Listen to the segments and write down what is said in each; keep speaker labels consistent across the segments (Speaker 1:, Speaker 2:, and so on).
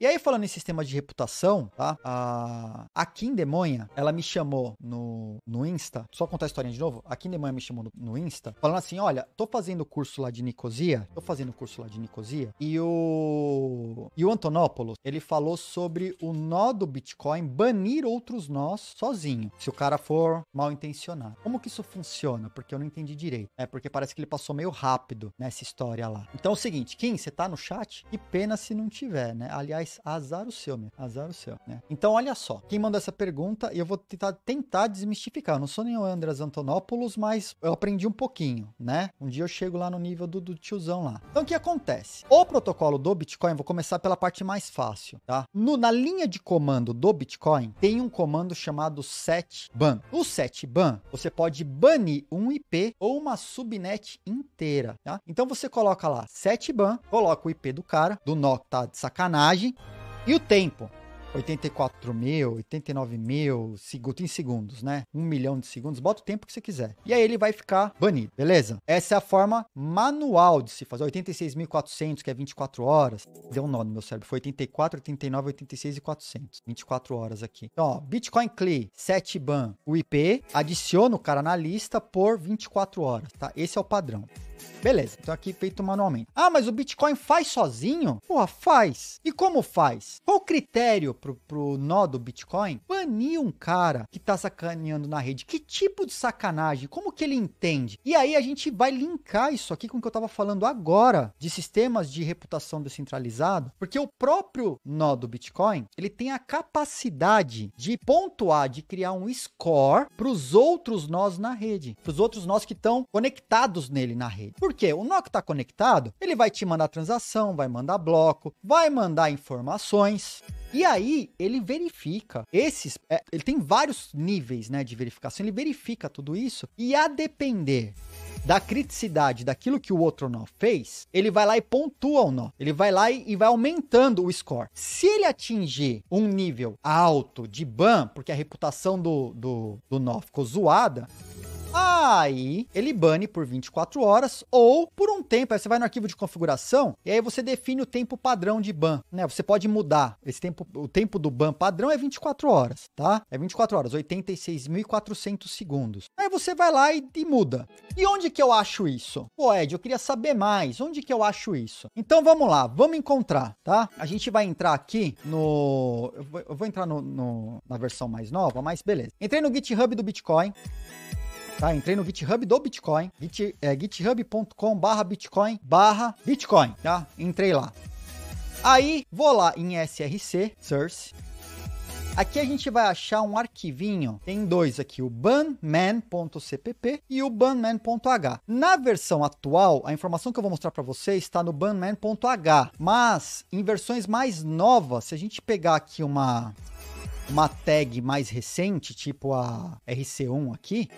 Speaker 1: E aí, falando em sistema de reputação, tá? A, a Kim Demonha, ela me chamou no, no Insta. Só contar a historinha de novo. A Kim Demonha me chamou no, no Insta, falando assim: olha, tô fazendo curso lá de Nicosia. Tô fazendo curso lá de Nicosia. E o. E o Antonopoulos, ele falou sobre o nó do Bitcoin banir outros nós sozinho. Se o cara for mal intencionado. Como que isso funciona? Porque eu não entendi direito. É porque parece que ele passou meio rápido nessa história lá. Então é o seguinte, Kim, você tá no chat? Que pena se não tiver, né? Aliás, mas azar o seu, meu. Azar o seu, né? Então, olha só. Quem mandou essa pergunta, e eu vou tentar, tentar desmistificar. Eu não sou nem o Andras Antonopoulos, mas eu aprendi um pouquinho, né? Um dia eu chego lá no nível do, do tiozão lá. Então, o que acontece? O protocolo do Bitcoin, vou começar pela parte mais fácil, tá? No, na linha de comando do Bitcoin, tem um comando chamado setban. O setban, você pode banir um IP ou uma subnet inteira, tá? Então, você coloca lá setban, coloca o IP do cara, do nó que tá de sacanagem, e o tempo? 84 mil, 89 mil em segundos, né? Um milhão de segundos, bota o tempo que você quiser. E aí ele vai ficar banido, beleza? Essa é a forma manual de se fazer. 86.400, que é 24 horas. Deu um nó no meu cérebro. Foi 84, 89, 86 e 400. 24 horas aqui. Então, ó, Bitcoin CLI, 7 BAN, o IP, adiciona o cara na lista por 24 horas, tá? Esse é o padrão. Beleza, então aqui feito manualmente. Ah, mas o Bitcoin faz sozinho? Porra, faz. E como faz? Qual o critério pro, pro nó do Bitcoin banir um cara que tá sacaneando na rede? Que tipo de sacanagem? Como que ele entende? E aí a gente vai linkar isso aqui com o que eu tava falando agora de sistemas de reputação descentralizado, porque o próprio nó do Bitcoin, ele tem a capacidade de pontuar, de criar um score para os outros nós na rede, para os outros nós que estão conectados nele na rede rede. O nó que está conectado, ele vai te mandar transação, vai mandar bloco, vai mandar informações. E aí ele verifica esses, é, ele tem vários níveis, né, de verificação. Ele verifica tudo isso e a depender da criticidade daquilo que o outro nó fez, ele vai lá e pontua o nó. Ele vai lá e, vai aumentando o score. Se ele atingir um nível alto de ban, porque a reputação do, do, do nó ficou zoada, Aí ele bane por 24 horas ou por um tempo. Aí você vai no arquivo de configuração e aí você define o tempo padrão de ban, né? Você pode mudar esse tempo, o tempo do ban padrão é 24 horas, tá? É 24 horas, 86.400 segundos. Aí você vai lá e, e, muda. E onde que eu acho isso? Pô, Ed, eu queria saber mais. Onde que eu acho isso? Então vamos lá, vamos encontrar, tá? A gente vai entrar aqui no. Eu vou, eu vou entrar no, no, na versão mais nova, mas beleza. Entrei no GitHub do Bitcoin. Tá? Entrei no GitHub do Bitcoin, git, é, github.com barra Bitcoin barra Bitcoin, tá? Entrei lá. Aí, vou lá em SRC, source, Aqui a gente vai achar um arquivinho, tem dois aqui, o banman.cpp e o banman.h. Na versão atual, a informação que eu vou mostrar para vocês está no banman.h, mas em versões mais novas, se a gente pegar aqui uma uma tag mais recente, tipo a RC1 aqui,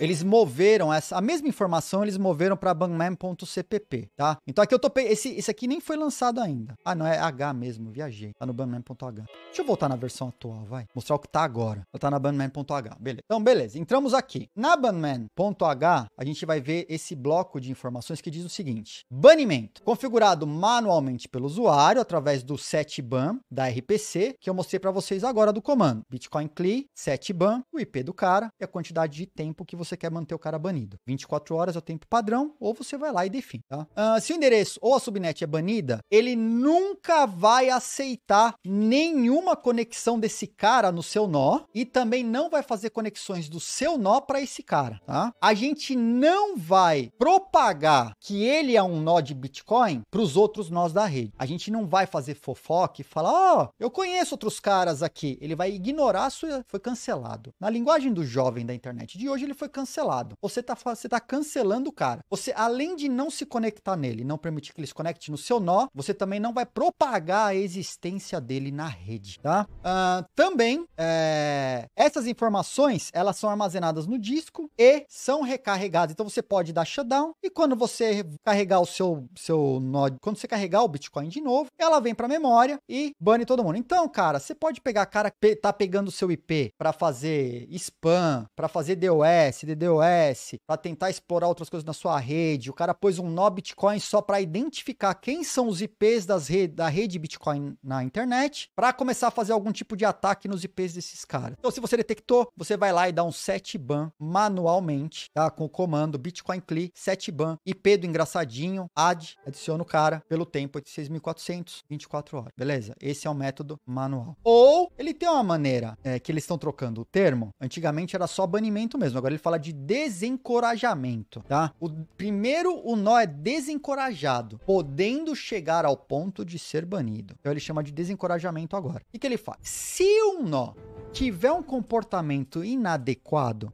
Speaker 1: eles moveram essa, a mesma informação, eles moveram para banman.cpp, tá? Então aqui eu topei, esse, esse aqui nem foi lançado ainda. Ah, não, é H mesmo, viajei. Tá no banman.h. Deixa eu voltar na versão atual, vai. Mostrar o que tá agora. tá na banman.h, beleza. Então, beleza, entramos aqui. Na banman.h, a gente vai ver esse bloco de informações que diz o seguinte. Banimento, configurado manualmente pelo usuário, através do setban da RPC, que eu mostrei para vocês agora do comando. Bitcoin CLI, setban, o IP do cara e a quantidade de tempo que você você quer manter o cara banido. 24 horas é o tempo padrão, ou você vai lá e define, tá? Uh, se o endereço ou a subnet é banida, ele nunca vai aceitar nenhuma conexão desse cara no seu nó e também não vai fazer conexões do seu nó para esse cara, tá? A gente não vai propagar que ele é um nó de Bitcoin para os outros nós da rede. A gente não vai fazer fofoca e falar, ó, oh, eu conheço outros caras aqui. Ele vai ignorar sua... Foi cancelado. Na linguagem do jovem da internet de hoje, ele foi cancelado cancelado. Você está você tá cancelando o cara. Você, além de não se conectar nele, não permitir que ele se conecte no seu nó, você também não vai propagar a existência dele na rede, tá? Uh, também, é, essas informações, elas são armazenadas no disco e são recarregadas. Então, você pode dar shutdown e quando você carregar o seu, seu nó, quando você carregar o Bitcoin de novo, ela vem para memória e bane todo mundo. Então, cara, você pode pegar cara que tá pegando o seu IP para fazer spam, para fazer DOS, DDoS, para tentar explorar outras coisas na sua rede. O cara pôs um nó Bitcoin só para identificar quem são os IPs das rede, da rede Bitcoin na internet, para começar a fazer algum tipo de ataque nos IPs desses caras. Então, se você detectou, você vai lá e dá um set ban manualmente, tá? Com o comando Bitcoin CLI, set ban IP do engraçadinho, add, adiciona o cara pelo tempo de 6.424 horas. Beleza? Esse é o método manual. Ou ele tem uma maneira é, que eles estão trocando o termo. Antigamente era só banimento mesmo. Agora ele fala fala de desencorajamento, tá? O primeiro o nó é desencorajado, podendo chegar ao ponto de ser banido. Então ele chama de desencorajamento agora. O que, ele faz? Se um nó tiver um comportamento inadequado,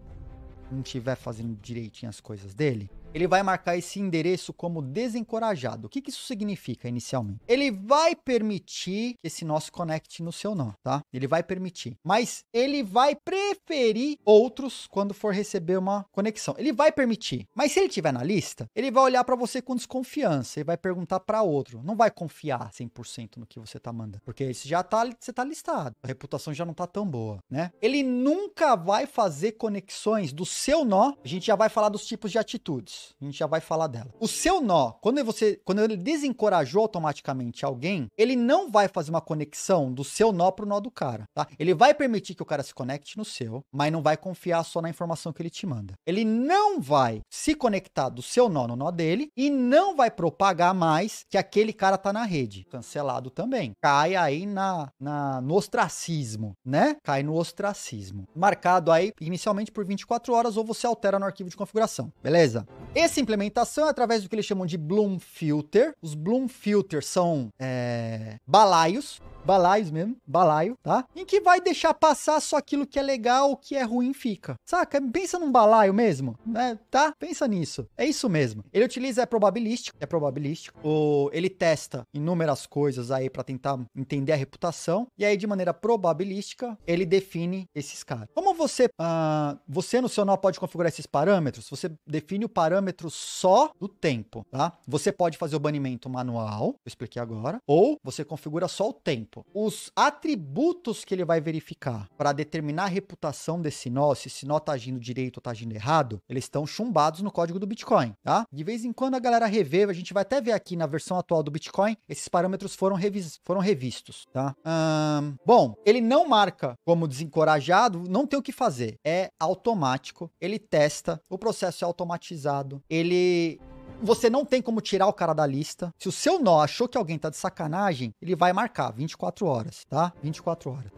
Speaker 1: não estiver fazendo direitinho as coisas dele, ele vai marcar esse endereço como desencorajado. O que, que isso significa inicialmente? Ele vai permitir que esse nosso connect no seu nó, tá? Ele vai permitir. Mas ele vai preferir outros quando for receber uma conexão. Ele vai permitir. Mas se ele tiver na lista, ele vai olhar para você com desconfiança e vai perguntar para outro. Não vai confiar 100% no que você tá mandando, porque isso já tá, você tá listado. A reputação já não tá tão boa, né? Ele nunca vai fazer conexões do seu nó. A gente já vai falar dos tipos de atitudes. A gente já vai falar dela. O seu nó, quando você, quando ele desencorajou automaticamente alguém, ele não vai fazer uma conexão do seu nó pro nó do cara, tá? Ele vai permitir que o cara se conecte no seu, mas não vai confiar só na informação que ele te manda. Ele não vai se conectar do seu nó no nó dele e não vai propagar mais que aquele cara tá na rede. Cancelado também. Cai aí na, na no ostracismo, né? Cai no ostracismo. Marcado aí inicialmente por 24 horas ou você altera no arquivo de configuração. Beleza? Essa implementação é através do que eles chamam de Bloom Filter. Os Bloom Filters são é, balaios balaios mesmo, balaio, tá? Em que vai deixar passar só aquilo que é legal, o que é ruim fica. Saca? Pensa num balaio mesmo, né? Tá? Pensa nisso. É isso mesmo. Ele utiliza é probabilístico, é probabilístico. O, ele testa inúmeras coisas aí para tentar entender a reputação e aí de maneira probabilística ele define esses caras. Como você, uh, você no seu nó pode configurar esses parâmetros? Você define o parâmetro só do tempo, tá? Você pode fazer o banimento manual, eu expliquei agora, ou você configura só o tempo tempo, os atributos que ele vai verificar para determinar a reputação desse nó, se esse nó está agindo direito ou está agindo errado, eles estão chumbados no código do Bitcoin, tá? De vez em quando a galera revê, a gente vai até ver aqui na versão atual do Bitcoin, esses parâmetros foram, revis foram revistos, tá? Hum, bom, ele não marca como desencorajado, não tem o que fazer, é automático, ele testa, o processo é automatizado, ele você não tem como tirar o cara da lista. Se o seu nó achou que alguém tá de sacanagem, ele vai marcar 24 horas, tá? 24 horas.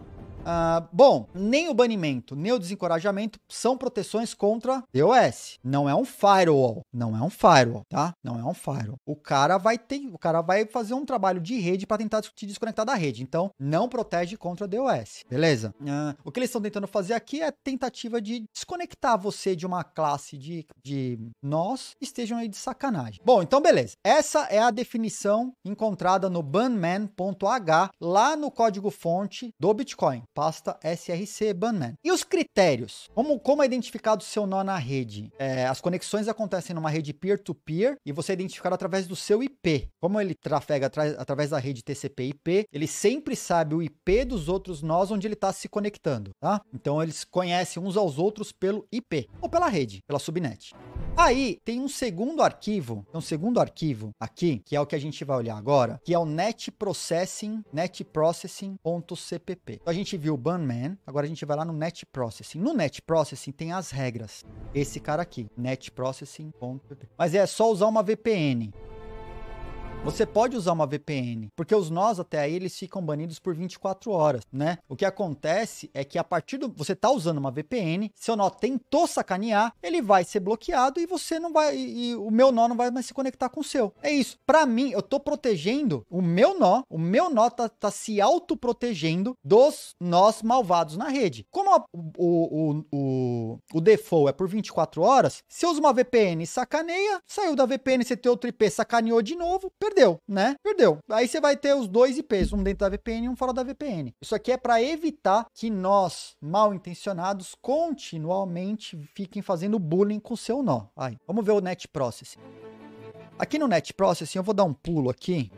Speaker 1: Ah, bom, nem o banimento, nem o desencorajamento são proteções contra DOS. Não é um firewall. Não é um firewall, tá? Não é um firewall. O cara vai ter, o cara vai fazer um trabalho de rede para tentar te desconectar da rede. Então, não protege contra DOS, beleza? Ah, o que eles estão tentando fazer aqui é tentativa de desconectar você de uma classe de, de nós estejam aí de sacanagem. Bom, então beleza. Essa é a definição encontrada no banman.h lá no código fonte do Bitcoin pasta SRC Banman. E os critérios? Como, como é identificado o seu nó na rede? É, as conexões acontecem numa rede peer-to-peer -peer, e você é identificado através do seu IP. Como ele trafega através da rede TCP/IP, ele sempre sabe o IP dos outros nós onde ele está se conectando, tá? Então eles conhecem uns aos outros pelo IP ou pela rede, pela subnet. Aí tem um segundo arquivo, um segundo arquivo aqui, que é o que a gente vai olhar agora, que é o net processing, Então, a gente viu o Banman, agora a gente vai lá no net processing. No net processing tem as regras. Esse cara aqui, net_processing.cpp. Mas é só usar uma VPN. Você pode usar uma VPN, porque os nós até aí eles ficam banidos por 24 horas, né? O que acontece é que a partir do você tá usando uma VPN, seu nó tentou sacanear, ele vai ser bloqueado e você não vai e, o meu nó não vai mais se conectar com o seu. É isso. Para mim, eu tô protegendo o meu nó, o meu nó tá, tá se autoprotegendo dos nós malvados na rede. Como a, o, o, o, o default é por 24 horas, se eu uma VPN e sacaneia, saiu da VPN, você tem outro IP, sacaneou de novo, perdeu perdeu, né? Perdeu. Aí você vai ter os dois IPs, um dentro da VPN e um fora da VPN. Isso aqui é para evitar que nós, mal intencionados, continuamente fiquem fazendo bullying com o seu nó. Aí, vamos ver o Net Processing. Aqui no Net Processing, eu vou dar um pulo aqui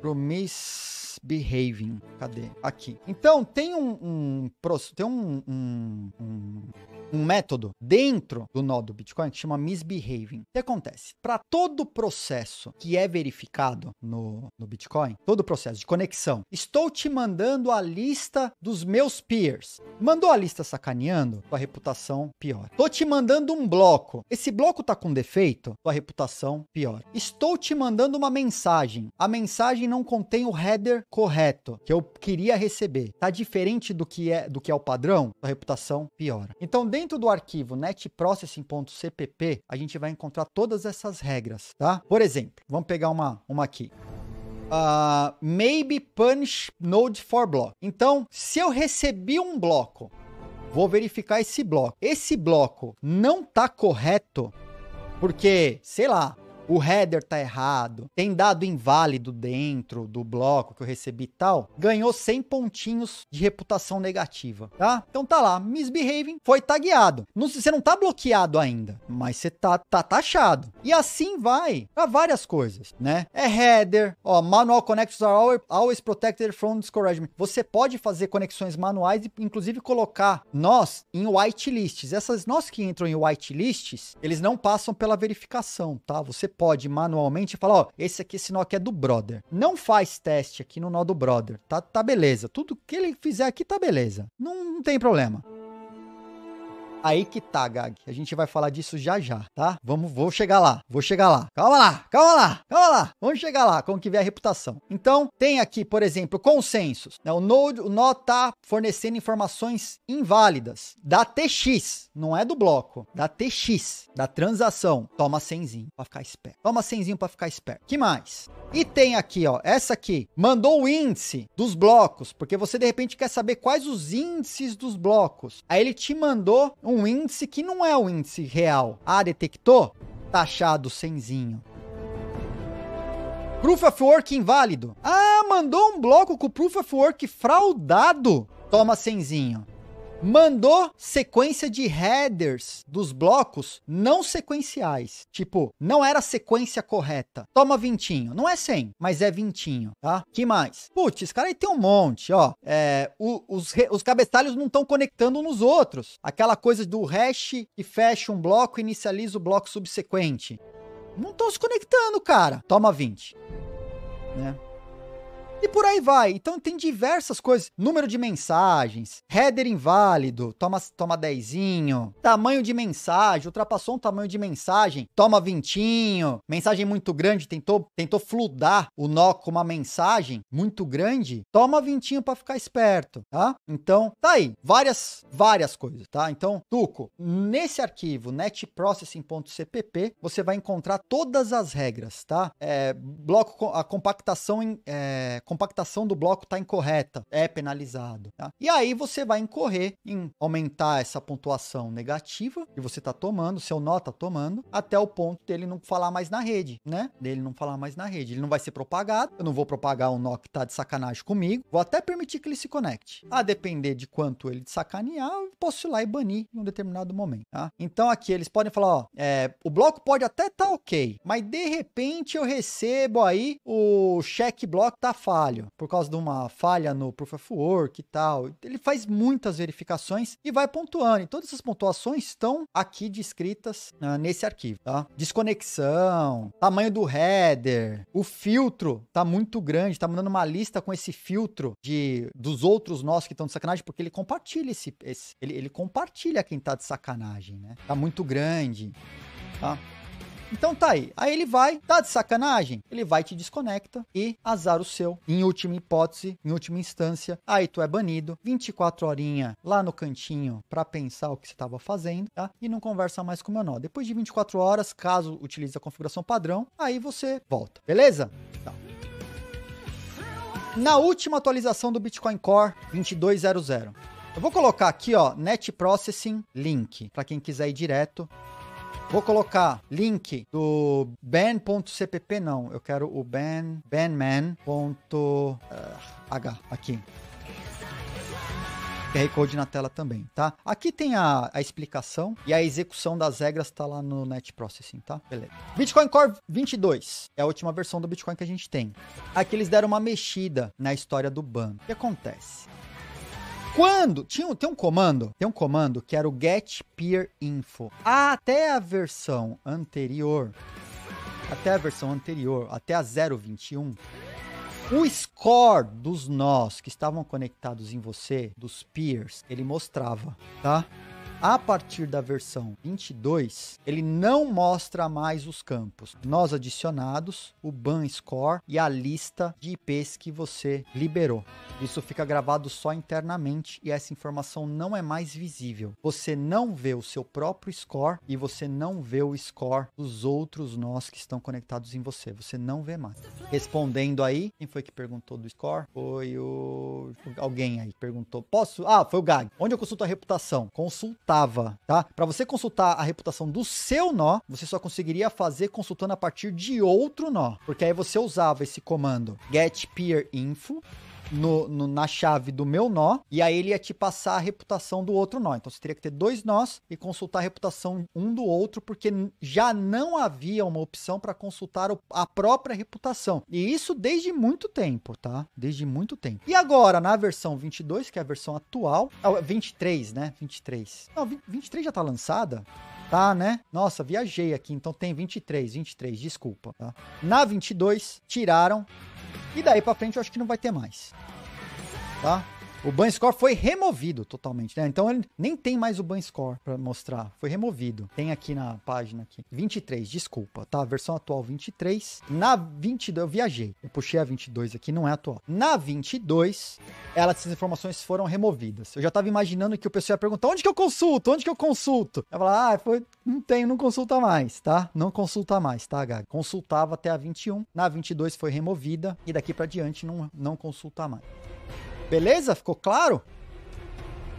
Speaker 1: pro misbehaving. Cadê? Aqui. Então, tem um, um tem um, um, um um método dentro do nó do Bitcoin que chama misbehaving. O que acontece? Para todo processo que é verificado no, no Bitcoin, todo processo de conexão, estou te mandando a lista dos meus peers. Mandou a lista sacaneando, tua reputação pior. Tô te mandando um bloco. Esse bloco tá com defeito, tua reputação pior. Estou te mandando uma mensagem. A mensagem não contém o header correto que eu queria receber. Tá diferente do que é do que é o padrão, tua reputação piora. Então, dentro Dentro do arquivo netprocessing.cpp, a gente vai encontrar todas essas regras, tá? Por exemplo, vamos pegar uma, uma aqui. Uh, maybe punish node for block. Então, se eu recebi um bloco, vou verificar esse bloco. Esse bloco não tá correto porque, sei lá, o header tá errado, tem dado inválido dentro do bloco que eu recebi e tal, ganhou 100 pontinhos de reputação negativa, tá? Então tá lá, misbehaving foi tagueado. Não, você não tá bloqueado ainda, mas você tá, tá taxado. E assim vai para várias coisas, né? É header, ó, manual connections are always protected from discouragement. Você pode fazer conexões manuais e inclusive colocar nós em whitelists. Essas nós que entram em whitelists, eles não passam pela verificação, tá? Você pode manualmente falar, ó, esse aqui esse nó aqui é do brother. Não faz teste aqui no nó do brother, tá? Tá beleza. Tudo que ele fizer aqui tá beleza. Não, não tem problema. Aí que tá, Gag. A gente vai falar disso já já, tá? Vamos, vou chegar lá, vou chegar lá. Calma lá, calma lá, calma lá. Vamos chegar lá, como que vê a reputação. Então, tem aqui, por exemplo, consensos. Né? O Node, o nó tá fornecendo informações inválidas da TX, não é do bloco, da TX, da transação. Toma senzinho para ficar esperto. Toma senzinho para ficar esperto. Que mais? E tem aqui, ó, essa aqui, mandou o índice dos blocos, porque você de repente quer saber quais os índices dos blocos. Aí ele te mandou um índice que não é o índice real. Ah, detectou? Taxado tá senzinho, Proof of Work inválido. Ah, mandou um bloco com Proof of Work fraudado. Toma senzinho mandou sequência de headers dos blocos não sequenciais. Tipo, não era a sequência correta. Toma vintinho. Não é 100, mas é vintinho, tá? Que mais? Putz, esse cara aí tem um monte, ó. É, o, os, os cabeçalhos não estão conectando uns nos outros. Aquela coisa do hash que fecha um bloco e inicializa o bloco subsequente. Não estão se conectando, cara. Toma 20. Né? E por aí vai. Então tem diversas coisas. Número de mensagens, header inválido, toma, toma dezinho. Tamanho de mensagem, ultrapassou um tamanho de mensagem, toma vintinho. Mensagem muito grande, tentou, tentou fludar o nó com uma mensagem muito grande, toma vintinho para ficar esperto, tá? Então, tá aí. Várias, várias coisas, tá? Então, Tuco, nesse arquivo, netprocessing.cpp, você vai encontrar todas as regras, tá? É, bloco, a compactação em... É, compactação do bloco está incorreta, é penalizado. Tá? E aí você vai incorrer em aumentar essa pontuação negativa que você está tomando, seu nó está tomando, até o ponto dele não falar mais na rede, né? Dele não falar mais na rede. Ele não vai ser propagado, eu não vou propagar um nó que está de sacanagem comigo, vou até permitir que ele se conecte. A depender de quanto ele sacanear, eu posso ir lá e banir em um determinado momento. Tá? Então aqui eles podem falar, ó, é, o bloco pode até estar tá ok, mas de repente eu recebo aí o check block tá falso trabalho por causa de uma falha no Proof of Work e tal. Ele faz muitas verificações e vai pontuando. E todas essas pontuações estão aqui descritas ah, nesse arquivo, tá? Desconexão, tamanho do header, o filtro tá muito grande, tá mandando uma lista com esse filtro de dos outros nossos que estão de sacanagem, porque ele compartilha esse, esse ele, ele compartilha quem tá de sacanagem, né? Tá muito grande, tá? Então tá aí. Aí ele vai, tá de sacanagem? Ele vai te desconecta e azar o seu. Em última hipótese, em última instância, aí tu é banido, 24 horinha lá no cantinho para pensar o que você estava fazendo, tá? E não conversa mais com o meu nó. Depois de 24 horas, caso utilize a configuração padrão, aí você volta. Beleza? Tá. Na última atualização do Bitcoin Core 2200, eu vou colocar aqui, ó, Net Processing Link, para quem quiser ir direto Vou colocar link do ban.cpp, não. Eu quero o ban, banman.h ah, aqui. QR Code na tela também, tá? Aqui tem a, a explicação e a execução das regras tá lá no Net Processing, tá? Beleza. Bitcoin Core 22 é a última versão do Bitcoin que a gente tem. Aqui eles deram uma mexida na história do ban. O que acontece? Quando tinha, tem um comando, tem um comando que era o get peer info. Até a versão anterior, até a versão anterior, até a 021, o score dos nós que estavam conectados em você, dos peers, ele mostrava, tá? a partir da versão 22, ele não mostra mais os campos nós adicionados, o ban score e a lista de IPs que você liberou. Isso fica gravado só internamente e essa informação não é mais visível. Você não vê o seu próprio score e você não vê o score dos outros nós que estão conectados em você. Você não vê mais. Respondendo aí, quem foi que perguntou do score? Foi o alguém aí perguntou. Posso? Ah, foi o Gag. Onde eu consulto a reputação? Consulta tá? Para você consultar a reputação do seu nó, você só conseguiria fazer consultando a partir de outro nó, porque aí você usava esse comando get peer info no, no, na chave do meu nó, e aí ele ia te passar a reputação do outro nó. Então você teria que ter dois nós e consultar a reputação um do outro, porque já não havia uma opção para consultar a própria reputação. E isso desde muito tempo, tá? Desde muito tempo. E agora, na versão 22, que é a versão atual, 23, é é né? 23. Não, 23 já tá lançada? Tá, né? Nossa, viajei aqui, então tem 23, 23, desculpa, tá? Na 22, tiraram e daí pra frente eu acho que não vai ter mais. Tá? O ban score foi removido totalmente, né? Então ele nem tem mais o ban score para mostrar, foi removido. Tem aqui na página aqui, 23, desculpa, tá? versão atual 23. Na 22 eu viajei. Eu puxei a 22 aqui, não é atual. Na 22, ela essas informações foram removidas. Eu já tava imaginando que o pessoal ia perguntar: "Onde que eu consulto? Onde que eu consulto?" Eu falar: "Ah, foi não tem, não consulta mais, tá? Não consulta mais, tá, Gaga? Consultava até a 21, na 22 foi removida e daqui para diante não não consulta mais. Beleza? Ficou claro?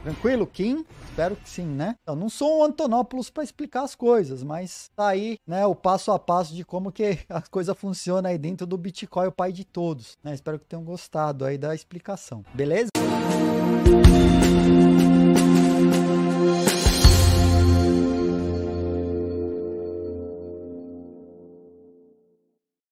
Speaker 1: Tranquilo, Kim? Espero que sim, né? Eu não sou um Antonopoulos para explicar as coisas, mas tá aí, né, o passo a passo de como que a coisa funciona aí dentro do Bitcoin, o pai de todos, né? Espero que tenham gostado aí da explicação. Beleza?